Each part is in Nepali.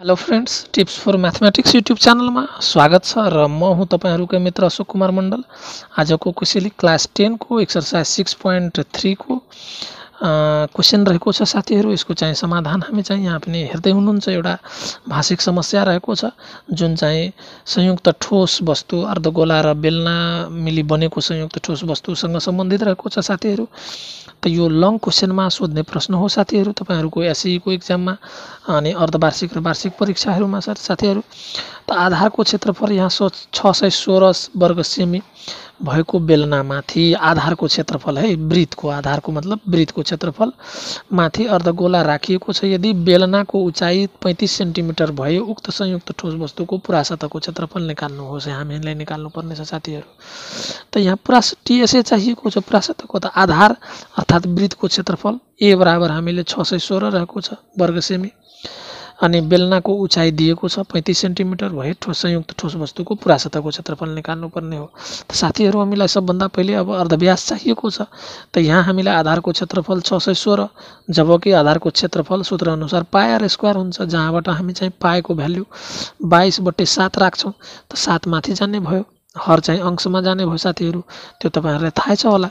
hello friends tips for mathematics YouTube च्यानलमा स्वागत छ र म हुँ तपाईँहरूकै मित्र अशोक कुमार मण्डल आजको कोसेली क्लास टेनको एक्सर्साइज सिक्स पोइन्ट थ्रीको क्वेसन रहेको छ साथीहरू यसको चाहिँ समाधान हामी चाहिँ यहाँ पनि हेर्दै हुनुहुन्छ एउटा भाषिक समस्या रहेको छ जुन चाहिँ संयुक्त ठोस वस्तु अर्धगोला र बेलना मिली बनेको संयुक्त ठोस वस्तुसँग सम्बन्धित रहेको छ साथीहरू त यो लङ क्वेसनमा सोध्ने प्रश्न हो साथीहरू तपाईँहरूको एसइको इक्जाममा अनि अर्धवार्षिक र वार्षिक परीक्षाहरूमा सर साथीहरू त आधारको क्षेत्रफल यहाँ सो छ सय सोह्र वर्ग सेमी भएको बेलनामाथि आधारको क्षेत्रफल है वृत्तको आधारको मतलब वृत्तको क्षेत्रफल माथि अर्धगोला राखिएको छ यदि बेलनाको उचाइ पैँतिस सेन्टिमिटर भयो उक्त संयुक्त ठोस वस्तुको पुरा सतहको क्षेत्रफल निकाल्नुहोस् हामीलाई निकाल्नुपर्नेछ छ साथीहरू त यहाँ पुरा टिएसए चाहिएको छ पुरा सतहको त आधार अर्थात् वृत्तको क्षेत्रफल ए बराबर हामीले छ सय सोह्र रहेको छ वर्ग सेमी अनि बेलनाको उचाइ दिएको छ पैँतिस सेन्टिमिटर भए ठोस संयुक्त ठोस वस्तुको सतहको क्षेत्रफल निकाल्नुपर्ने हो त साथीहरू हामीलाई सबभन्दा पहिले अब अर्धव्यास चाहिएको छ त यहाँ हामीलाई आधारको क्षेत्रफल छ सय सोह्र जबकि आधारको क्षेत्रफल सूत्रअनुसार पाएर स्क्वायर हुन्छ जहाँबाट हामी चाहिँ पाएको भ्याल्यु बाइस बटे सात राख्छौँ त सात माथि जाने भयो हर चाहिँ अंशमा जाने भयो साथीहरू त्यो तपाईँहरूलाई थाहै छ होला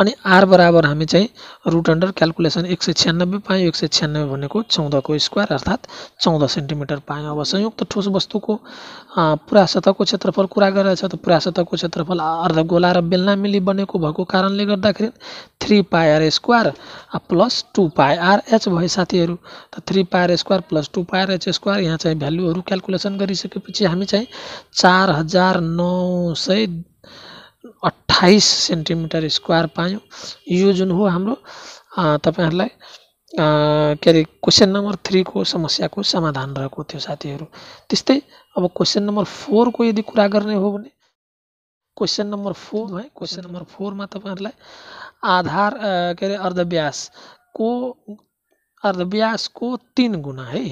अनि आर बराबर हामी चाहिँ रुट अन्डर क्यालकुलेसन एक सय छ्यानब्बे पायौँ एक सय छ्यानब्बे भनेको चौधको स्क्वायर अर्थात् चौध सेन्टिमिटर पायौँ अब संयुक्त ठोस वस्तुको पुरा सतहको क्षेत्रफल कुरा गरिरहेछ त पुरा सतहको क्षेत्रफल अर्ध गोला र बेलना मिली बनेको भएको कारणले गर्दाखेरि three pi r square plus two R H भयो साथीहरू त three pi r square plus two pi r H square यहाँ चाहिँ भ्यालुहरू क्यालकुलेसन गरिसकेपछि हामी चाहिँ चार हजार नौ सय अठाइस सेन्टिमिटर स्क्वायर पायौँ यो जुन हो हाम्रो तपाईँहरूलाई के अरे क्वेसन नम्बर थ्रीको समस्याको समाधान रहेको थियो साथीहरू त्यस्तै अब क्वेसन नम्बर फोरको यदि कुरा गर्ने हो भने क्वेसन नम्बर फोर है क्वेसन नम्बर फोरमा तपाईँहरूलाई आधार के अरे अर्धव्यासको अर्धव्यासको तिन गुणा है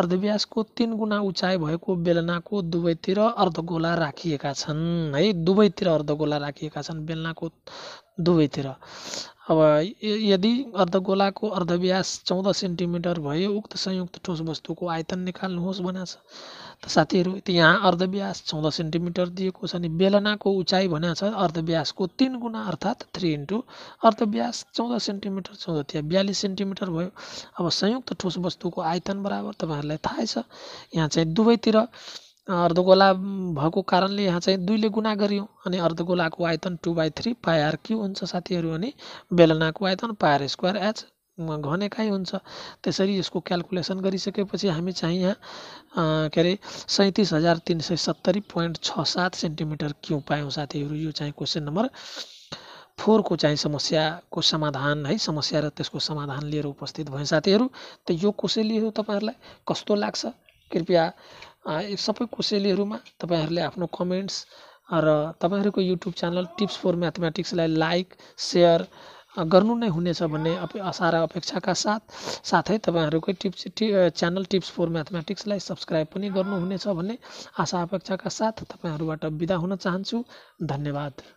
अर्धव्यासको तिन गुणा उचाइ भएको बेलनाको दुवैतिर अर्धगोला राखिएका छन् है दुवैतिर अर्धगोला राखिएका छन् बेलनाको दुवैतिर अब यदि अर्धगोलाको अर्धव्यास चौध सेन्टिमिटर भयो उक्त संयुक्त ठोस वस्तुको आयतन निकाल्नुहोस् भनेको छ त साथीहरू यहाँ अर्धव्यास चौध सेन्टिमिटर दिएको छ अनि बेलनाको उचाइ भनेको छ अर्धव्यासको तिन गुणा अर्थात् थ्री इन्टु अर्धव्यास चौध सेन्टिमिटर चौध त्यहाँ बयालिस सेन्टिमिटर भयो अब संयुक्त ठोस वस्तुको आयतन बराबर तपाईँहरूलाई थाहै छ यहाँ चाहिँ दुवैतिर अर्धगोला भएको कारणले यहाँ चाहिँ दुईले गुणा गरियो अनि अर्धगोलाको आयतन two by three pi r cube हुन्छ साथीहरू अनि बेलनाको आयतन पाएर स्क्वायर एच घनेकाइ हुन्छ त्यसरी यसको क्यालकुलेसन गरिसकेपछि हामी चाहिँ यहाँ के अरे सैँतिस हजार तिन सय सत्तरी पोइन्ट छ सात सेन्टिमिटर क्यु पायौँ साथीहरू यो चाहिँ क्वेसन नम्बर फोरको चाहिँ समस्याको समाधान है समस्या र त्यसको समाधान लिएर उपस्थित भएँ साथीहरू त यो कसैले हो तपाईँहरूलाई कस्तो लाग्छ कृपया सबै कोसेलीहरूमा तपाईँहरूले आफ्नो कमेन्ट्स र तपाईँहरूको युट्युब च्यानल टिप्स फोर म्याथमेटिक्सलाई लाइक सेयर गर्नु नै हुनेछ भन्ने अपे आशा र अपेक्षाका साथ साथै तपाईँहरूकै टिप्स टि च्यानल टिप्स फोर म्याथमेटिक्सलाई सब्सक्राइब पनि गर्नुहुनेछ भन्ने आशा अपेक्षाका साथ तपाईँहरूबाट बिदा हुन चाहन्छु धन्यवाद